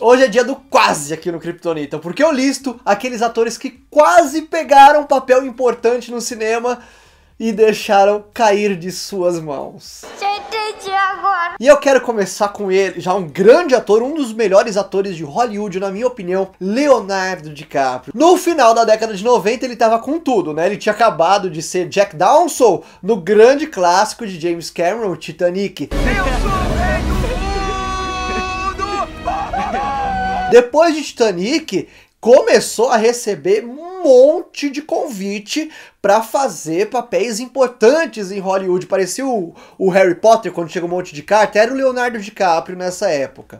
Hoje é dia do quase aqui no Kryptonita, porque eu listo aqueles atores que quase pegaram um papel importante no cinema e deixaram cair de suas mãos. Já entendi agora. E eu quero começar com ele, já um grande ator, um dos melhores atores de Hollywood, na minha opinião, Leonardo DiCaprio. No final da década de 90 ele tava com tudo, né? Ele tinha acabado de ser Jack Downsall no grande clássico de James Cameron, Titanic. Eu sou... Depois de Titanic, começou a receber um monte de convite para fazer papéis importantes em Hollywood. Parecia o, o, Harry Potter quando chega um monte de carta, era o Leonardo DiCaprio nessa época.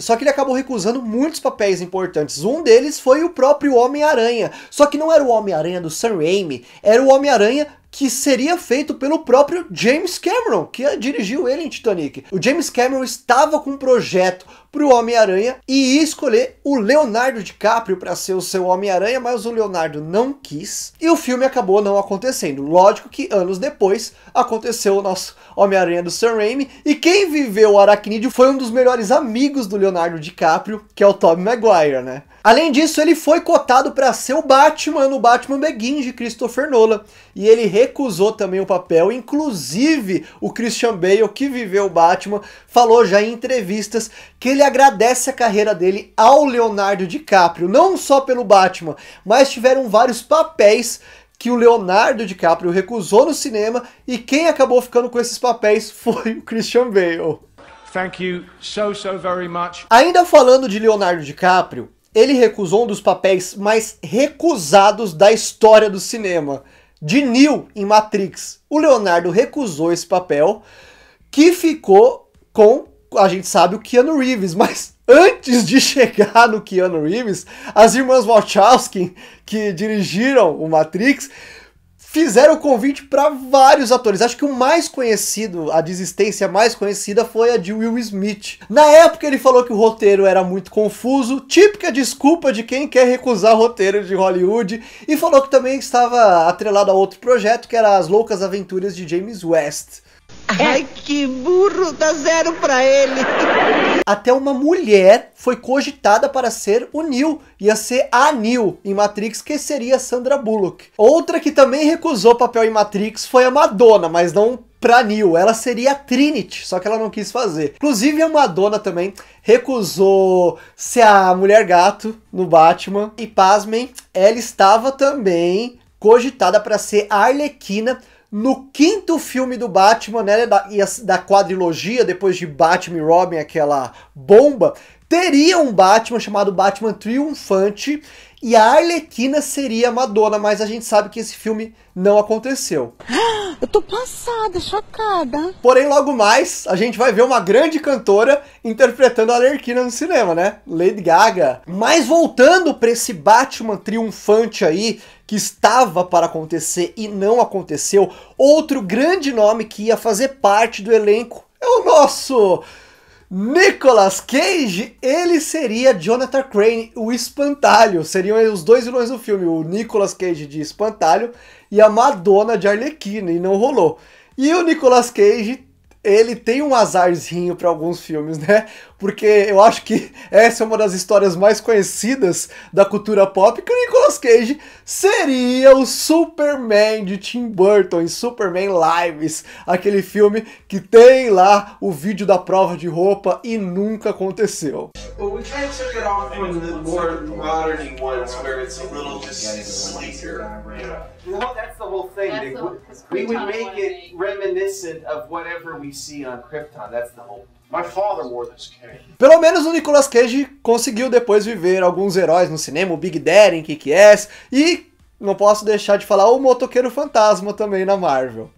Só que ele acabou recusando muitos papéis importantes. Um deles foi o próprio Homem-Aranha. Só que não era o Homem-Aranha do Sam Raimi, era o Homem-Aranha que seria feito pelo próprio James Cameron, que dirigiu ele em Titanic. O James Cameron estava com um projeto para o Homem-Aranha e ia escolher o Leonardo DiCaprio para ser o seu Homem-Aranha, mas o Leonardo não quis e o filme acabou não acontecendo. Lógico que anos depois aconteceu o nosso Homem-Aranha do Sam Raimi e quem viveu o Aracnídeo foi um dos melhores amigos do Leonardo DiCaprio, que é o Tobey Maguire, né? Além disso, ele foi cotado para ser o Batman no Batman Begins de Christopher Nolan, e ele recusou também o papel, inclusive o Christian Bale, que viveu o Batman, falou já em entrevistas que ele agradece a carreira dele ao Leonardo DiCaprio, não só pelo Batman, mas tiveram vários papéis que o Leonardo DiCaprio recusou no cinema e quem acabou ficando com esses papéis foi o Christian Bale. Thank you so, so very much. Ainda falando de Leonardo DiCaprio, ele recusou um dos papéis mais recusados da história do cinema, de Neo em Matrix. O Leonardo recusou esse papel, que ficou com, a gente sabe, o Keanu Reeves, mas antes de chegar no Keanu Reeves, as irmãs Wachowski, que dirigiram o Matrix, fizeram o convite para vários atores. Acho que o mais conhecido, a desistência mais conhecida foi a de Will Smith. Na época ele falou que o roteiro era muito confuso, típica desculpa de quem quer recusar roteiro de Hollywood, e falou que também estava atrelado a outro projeto que era As Loucas Aventuras de James West. É. Ai, que burro, dá zero pra ele. Até uma mulher foi cogitada para ser o Neil. Ia ser a Neil em Matrix, que seria Sandra Bullock. Outra que também recusou papel em Matrix foi a Madonna, mas não pra Neil. Ela seria a Trinity, só que ela não quis fazer. Inclusive, a Madonna também recusou ser a Mulher Gato no Batman. E pasmem, ela estava também cogitada para ser a Arlequina no quinto filme do Batman, né, da, da quadrilogia, depois de Batman e Robin, aquela bomba, teria um Batman chamado Batman Triunfante e a Arlequina seria a Madonna, mas a gente sabe que esse filme não aconteceu. Eu tô passada, chocada. Porém, logo mais, a gente vai ver uma grande cantora interpretando a Arlequina no cinema, né? Lady Gaga. Mas voltando para esse Batman triunfante aí, que estava para acontecer e não aconteceu, outro grande nome que ia fazer parte do elenco é o nosso Nicolas Cage, ele seria Jonathan Crane, o Espantalho. Seriam os dois vilões do filme, o Nicolas Cage de Espantalho e a Madonna de Arlequina, e não rolou. E o Nicolas Cage ele tem um azarzinho para alguns filmes, né? Porque eu acho que essa é uma das histórias mais conhecidas da cultura pop que o Nicolas Cage seria o Superman de Tim Burton em Superman Lives, aquele filme que tem lá o vídeo da prova de roupa e nunca aconteceu. But we kind of took it off from the more modern ones where it's a little just sleeker. Yeah. Well, that's the whole thing. They, the, we would make it reminiscent of whatever we see on Krypton. That's the whole My father wore this cape. Pelo menos o Nicolas Cage conseguiu depois viver alguns heróis no cinema, o Big Daddy em Kick-Ass, é, e não posso deixar de falar o Motoqueiro Fantasma também na Marvel.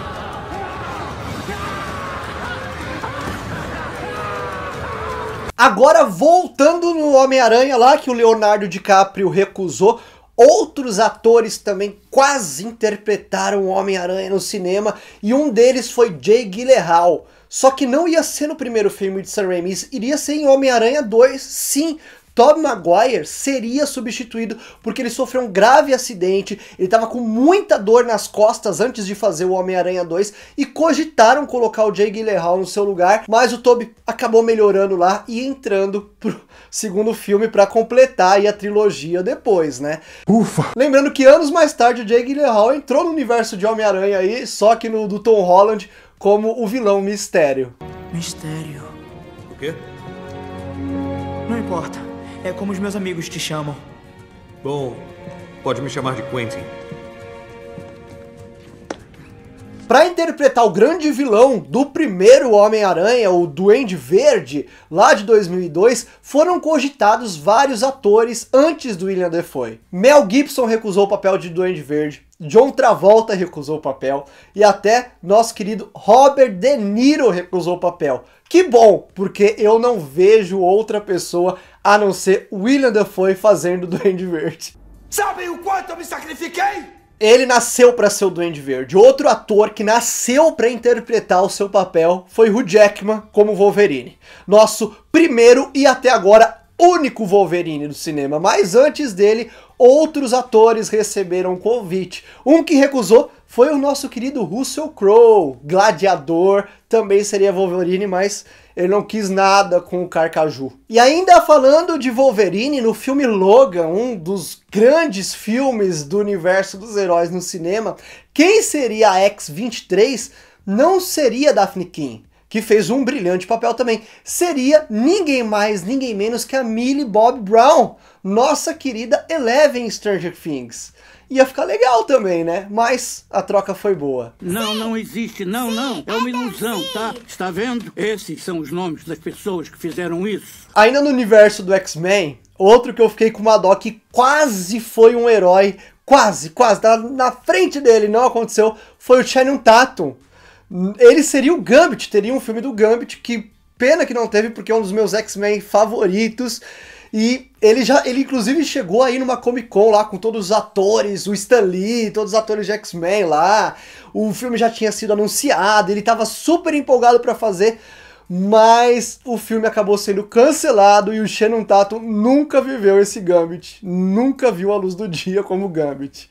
Agora, voltando no Homem-Aranha lá, que o Leonardo DiCaprio recusou, outros atores também quase interpretaram o Homem-Aranha no cinema, e um deles foi Jay Gyllenhaal. Só que não ia ser no primeiro filme de Sam Raimi, iria ser em Homem-Aranha 2, sim, Todd Maguire seria substituído porque ele sofreu um grave acidente, ele estava com muita dor nas costas antes de fazer o Homem-Aranha 2 e cogitaram colocar o Jay Gyllenhaal no seu lugar, mas o Toby acabou melhorando lá e entrando pro segundo filme para completar a trilogia depois, né? Ufa! Lembrando que anos mais tarde o Jay Gyllenhaal entrou no universo de Homem-Aranha aí, só que no do Tom Holland como o vilão Mistério. Mistério. O quê? Não importa. É como os meus amigos te chamam. Bom, pode me chamar de Quentin. Para interpretar o grande vilão do primeiro Homem-Aranha, o Duende Verde, lá de 2002, foram cogitados vários atores antes do William Defoe. Mel Gibson recusou o papel de Duende Verde. John Travolta recusou o papel e até nosso querido Robert De Niro recusou o papel. Que bom, porque eu não vejo outra pessoa a não ser William Dafoe fazendo Duende Verde. Sabem o quanto eu me sacrifiquei? Ele nasceu para ser o Duende Verde. Outro ator que nasceu para interpretar o seu papel foi Hugh Jackman como Wolverine. Nosso primeiro e até agora único Wolverine do cinema, mas antes dele, outros atores receberam o convite. Um que recusou foi o nosso querido Russell Crowe, gladiador, também seria Wolverine, mas ele não quis nada com o Carcaju. E ainda falando de Wolverine, no filme Logan, um dos grandes filmes do universo dos heróis no cinema, quem seria a X-23 não seria Daphne King, que fez um brilhante papel também, seria ninguém mais, ninguém menos que a Millie Bob Brown, nossa querida Eleven Stranger Things. Ia ficar legal também, né? Mas a troca foi boa. Não, não existe, não, não. É uma é ilusão, tá? Está vendo? Esses são os nomes das pessoas que fizeram isso. Ainda no universo do X-Men, outro que eu fiquei com uma dó que quase foi um herói, quase, quase, tá na frente dele, não aconteceu, foi o Channing Tatum ele seria o Gambit, teria um filme do Gambit, que pena que não teve, porque é um dos meus X-Men favoritos. E ele já, ele inclusive chegou aí numa Comic Con lá com todos os atores, o Stan Lee, todos os atores de X-Men lá. O filme já tinha sido anunciado, ele estava super empolgado para fazer, mas o filme acabou sendo cancelado e o Shannon Tato nunca viveu esse Gambit, nunca viu a luz do dia como Gambit.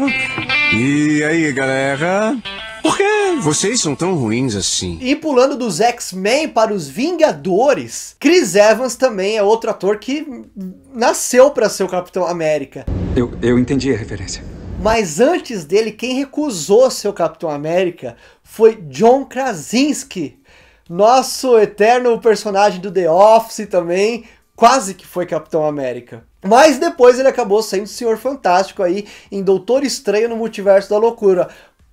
E aí, galera? Vocês são tão ruins assim. E pulando dos X-Men para os Vingadores, Chris Evans também é outro ator que nasceu para ser o Capitão América. Eu, eu entendi a referência. Mas antes dele, quem recusou ser o Capitão América foi John Krasinski, nosso eterno personagem do The Office também, quase que foi Capitão América. Mas depois ele acabou sendo o Senhor Fantástico aí em Doutor Estranho no Multiverso da Loucura.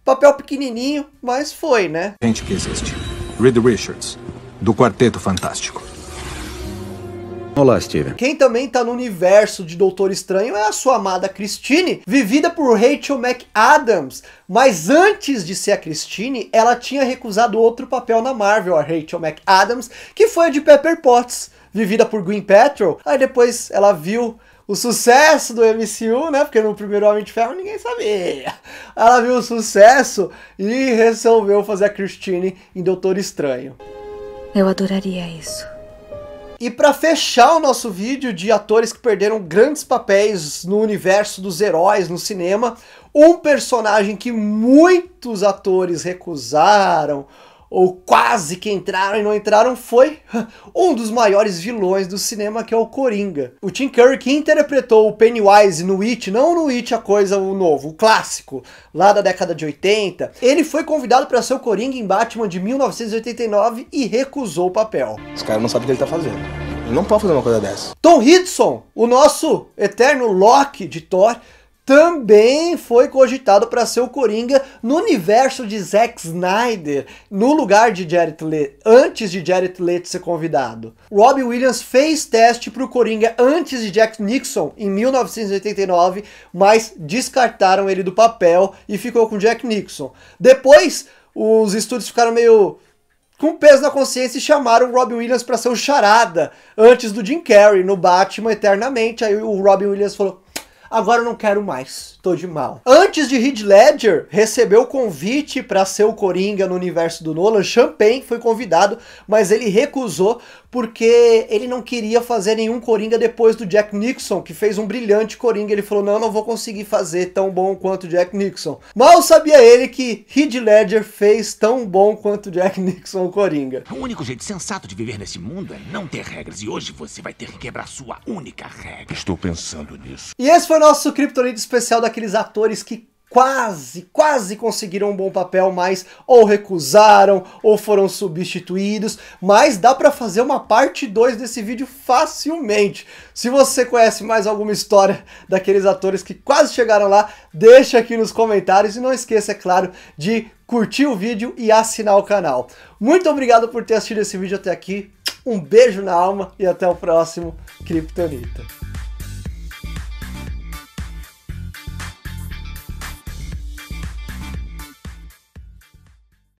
Papel pequenininho, mas foi, né? Gente que existe. Reed Richards, do Quarteto Fantástico. Olá, Steven. Quem também tá no universo de Doutor Estranho é a sua amada Christine, vivida por Rachel McAdams. Mas antes de ser a Christine, ela tinha recusado outro papel na Marvel, a Rachel McAdams, que foi a de Pepper Potts, vivida por Gwen Paltrow. Aí depois ela viu o sucesso do MCU, né? Porque no primeiro Homem de Ferro ninguém sabia. Ela viu o sucesso e resolveu fazer a Christine em Doutor Estranho. Eu adoraria isso. E para fechar o nosso vídeo de atores que perderam grandes papéis no universo dos heróis no cinema, um personagem que muitos atores recusaram ou quase que entraram e não entraram, foi um dos maiores vilões do cinema, que é o Coringa. O Tim Curry, que interpretou o Pennywise no It, não no It a coisa o novo, o clássico, lá da década de 80, ele foi convidado para ser o Coringa em Batman de 1989 e recusou o papel. Esse cara não sabe o que ele tá fazendo. Ele não pode fazer uma coisa dessa. Tom Hiddleston, o nosso eterno Loki de Thor, também foi cogitado para ser o Coringa no universo de Zack Snyder, no lugar de Jared Leto, antes de Jared Leto ser convidado. Robbie Williams fez teste para o Coringa antes de Jack Nixon em 1989, mas descartaram ele do papel e ficou com Jack Nixon. Depois, os estúdios ficaram meio com peso na consciência e chamaram o Robin Williams para ser o charada antes do Jim Carrey no Batman Eternamente. Aí o Robin Williams falou: agora eu não quero mais tô de mal. Antes de Heath Ledger receber o convite para ser o Coringa no universo do Nolan, Champagne foi convidado, mas ele recusou porque ele não queria fazer nenhum Coringa depois do Jack Nixon, que fez um brilhante Coringa. Ele falou: "Não, não vou conseguir fazer tão bom quanto Jack Nixon". Mal sabia ele que Heath Ledger fez tão bom quanto Jack Nixon o Coringa. O único jeito sensato de viver nesse mundo é não ter regras e hoje você vai ter que quebrar sua única regra. Estou pensando nisso. E esse foi nosso Kryptonite especial da aqueles atores que quase, quase conseguiram um bom papel, mas ou recusaram ou foram substituídos, mas dá para fazer uma parte 2 desse vídeo facilmente. Se você conhece mais alguma história daqueles atores que quase chegaram lá, deixa aqui nos comentários e não esqueça, é claro, de curtir o vídeo e assinar o canal. Muito obrigado por ter assistido esse vídeo até aqui. Um beijo na alma e até o próximo Kryptonita.